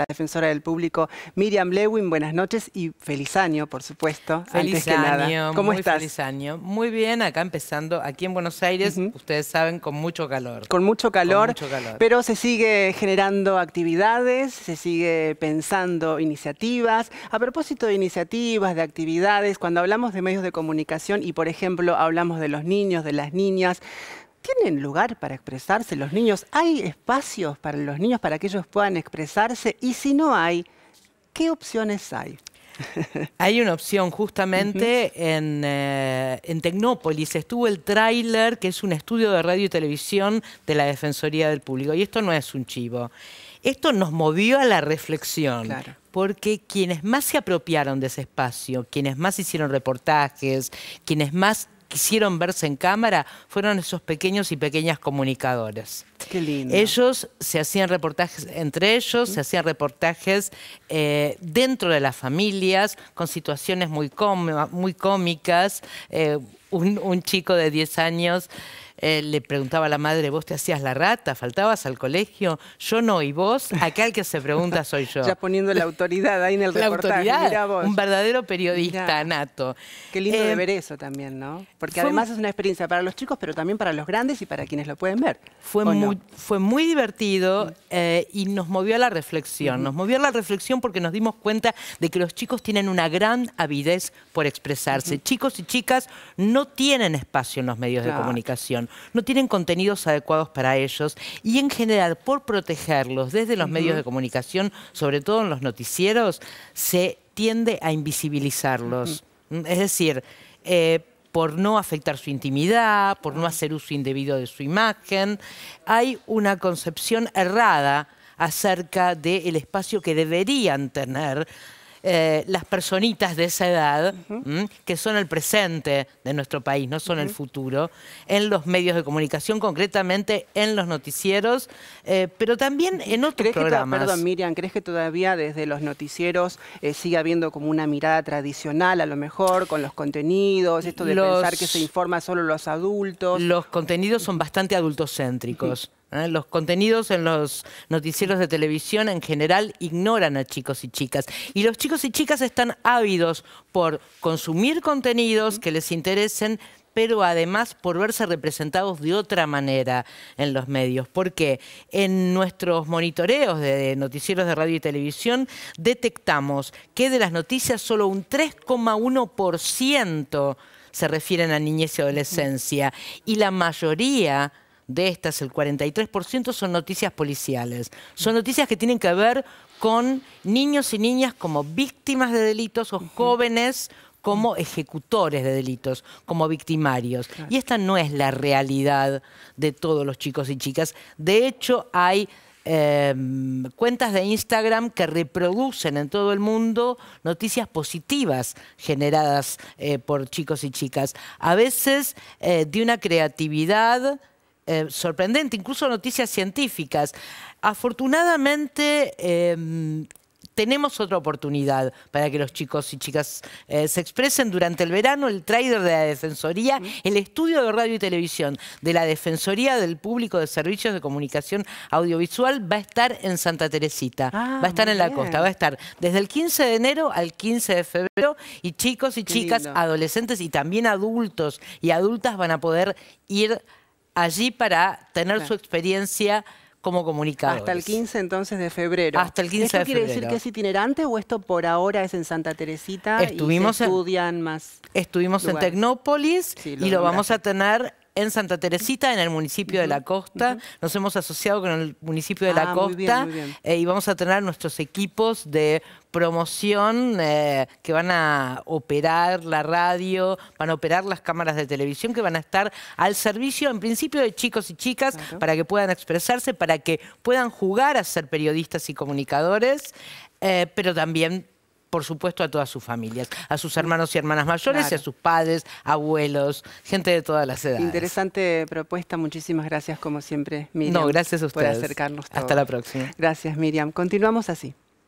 la defensora del público Miriam Lewin. Buenas noches y feliz año, por supuesto. Feliz año, ¿Cómo estás? Feliz año. Muy bien, acá empezando aquí en Buenos Aires, ustedes saben, con mucho calor. Con mucho calor, con mucho calor, pero se sigue generando actividades, se sigue pensando iniciativas. A propósito de iniciativas, de actividades, cuando hablamos de medios de comunicación y, por ejemplo, hablamos de los niños, de las niñas, ¿Tienen lugar para expresarse los niños? ¿Hay espacios para los niños para que ellos puedan expresarse? Y si no hay, ¿qué opciones hay? Hay una opción justamente eh, en, Tecnópolis. Estuvo el tráiler, que es un estudio de radio y televisión de la Defensoría del Público. Y esto no es un chivo. Esto nos movió a la reflexión. Porque quienes más se apropiaron de ese espacio, quienes más hicieron reportajes, quienes más quisieron verse en cámara fueron esos pequeños y pequeñas comunicadores. Qué lindo. Ellos se hacían reportajes entre ellos, se hacían reportajes eh, dentro de las familias, con situaciones muy, cómicas. Muy cómicas eh, un, un chico de 10 años le preguntaba a la madre, vos te hacías la rata, faltabas al colegio, yo no, y vos, acá el que se pregunta soy yo. ya poniendo la autoridad ahí en el reportaje, un verdadero periodista nato. Qué lindo de em, ver eso también, ¿no? Porque además es una experiencia para los chicos, pero también para los grandes y para quienes lo pueden ver. Fue, muy, fue muy divertido mm. eh, y nos movió a la reflexión, nos movió a la reflexión porque nos dimos cuenta de que los chicos tienen una gran avidez por expresarse. Chicos y chicas no tienen espacio en los medios de comunicación no tienen contenidos adecuados para ellos y en general por protegerlos desde los medios de comunicación, sobre todo en los noticieros, se tiende a invisibilizarlos. Es decir, eh, por no afectar su intimidad, por no hacer uso indebido de su imagen, hay una concepción errada acerca del espacio que deberían tener eh, las personitas de esa edad, que son el presente de nuestro país, no son el futuro, en los medios de comunicación, concretamente en los noticieros, eh, pero también en otros ¿Crees programas. Miriam, ¿crees que todavía desde los noticieros eh, sigue habiendo como una mirada tradicional, a lo mejor, con los contenidos, esto de pensar que se informa solo los adultos? Los contenidos son bastante adultocéntricos. ¿eh? Los contenidos en los noticieros de televisión en general ignoran a chicos y chicas. Y los chicos y chicas están ávidos por consumir contenidos que les interesen, pero además por verse representados de otra manera en los medios. Porque en nuestros monitoreos de noticieros de radio y televisión detectamos que de las noticias solo un 3,1% se refieren a niñez y adolescencia. Y la mayoría de estas, el 43%, son noticias policiales. Son noticias que tienen que ver con niños y niñas como víctimas de delitos o jóvenes como ejecutores de delitos, como victimarios. Y esta no es la realidad de todos los chicos y chicas. De hecho, hay em, cuentas de Instagram que reproducen en todo el mundo noticias positivas generadas eh, por chicos y chicas, a veces eh, de una creatividad eh, sorprendente, incluso noticias científicas. Afortunadamente, em, tenemos otra oportunidad para que los chicos y chicas eh, se expresen durante el verano. El trader de la Defensoría, el estudio de radio y televisión de la Defensoría del Público de Servicios de Comunicación Audiovisual va a estar en Santa Teresita, ah, va a estar en la costa, va a estar desde el 15 de enero al 15 de febrero y chicos y chicas, adolescentes y también adultos y adultas van a poder ir allí para tener su experiencia como comunicadores. Hasta el 15 entonces de febrero. Hasta el 15 quiere decir que es itinerante o esto por ahora es en Santa Teresita estuvimos y en, estudian más? Estuvimos en Tecnópolis y lo vamos a tener en Santa Teresita, en el municipio de La Costa. Nos hemos asociado con el municipio de La ah, Costa eh, y vamos a tener nuestros equipos de promoción eh, que van a operar la radio, van a operar las cámaras de televisión, que van a estar al servicio en principio de chicos y chicas para que puedan expresarse, para que puedan jugar a ser periodistas y comunicadores, eh, pero también por supuesto, a todas sus familias, a sus mm. hermanos y hermanas mayores y a sus padres, abuelos, gente de todas las edades. Interesante propuesta, muchísimas gracias como siempre, Miriam. No, gracias a ustedes. Por acercarnos. Hasta la próxima. Gracias, Miriam. Continuamos así.